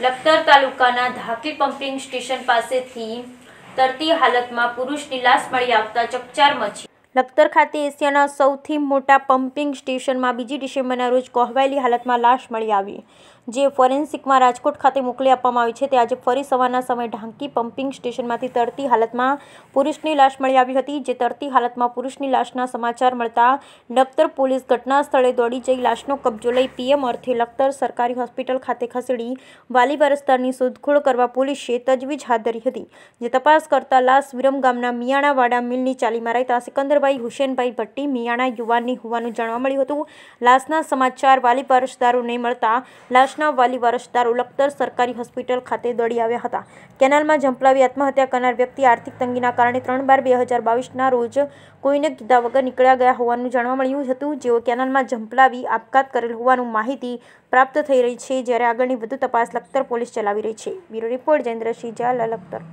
લખતર તાલુકાના ધાકી pumping station પાસેથી તરતી હાલતમાં પુરુષની લાશ મળી આવતા ચકચાર મચી લખતર ખાતે એશિયાના સૌથી મોટા પમ્પિંગ સ્ટેશનમાં બીજી ડિસેમ્બરના રોજ કોહવાયેલી હાલતમાં લાશ મળી આવી જે ફોરેન્સિકમાં રાજકોટ ખાતે મોકલી આપવામાં આવી છે તે આજે ફરી સવારના સમયે ઢાંકી પમ્પિંગ સ્ટેશનમાંથી તરતી હાલતમાં પુરુષની લાશ મળી આવી હતી જે તરતી હાલતમાં પુરુષની લાશના સમાચાર મળતા નખતર પોલીસ ઘટના સ્થળે દોડી જઈ લાશનો કબજો લઈ પીએમ અર્થે લખતર સરકારી હોસ્પિટલ ખાતે ખસેડી વાલી વિસ્તારની શોધખોળ કરવા પોલીસે તજવીજ હાથ ધરી હતી જે તપાસ કરતા લાશ વિરમ ગામના મિયાણાવાડા મિલની ચાલીમાં રહેતા સિકંદરભાઈ હુસેનભાઈ ભટ્ટી મિયાણા યુવાનની હોવાનું જાણવા મળ્યું હતું લાશના સમાચાર વાલી પરસદારોને મળતા લાશ વર્ષના વાલી વારસદાર ઉલખતર સરકારી હોસ્પિટલ ખાતે દોડી આવ્યા હતા કેનાલમાં ઝંપલાવી આત્મહત્યા કરનાર વ્યક્તિ આર્થિક તંગીના કારણે ત્રણ બાર બે હજાર બાવીસના રોજ કોઈને કીધા વગર નીકળ્યા ગયા હોવાનું જાણવા મળ્યું હતું જેઓ કેનાલમાં ઝંપલાવી આપઘાત કરેલ હોવાનું માહિતી પ્રાપ્ત થઈ રહી છે જ્યારે આગળની વધુ તપાસ લખતર પોલીસ ચલાવી રહી છે બ્યુરો રિપોર્ટ જયેન્દ્રસિંહ ઝાલા લખતર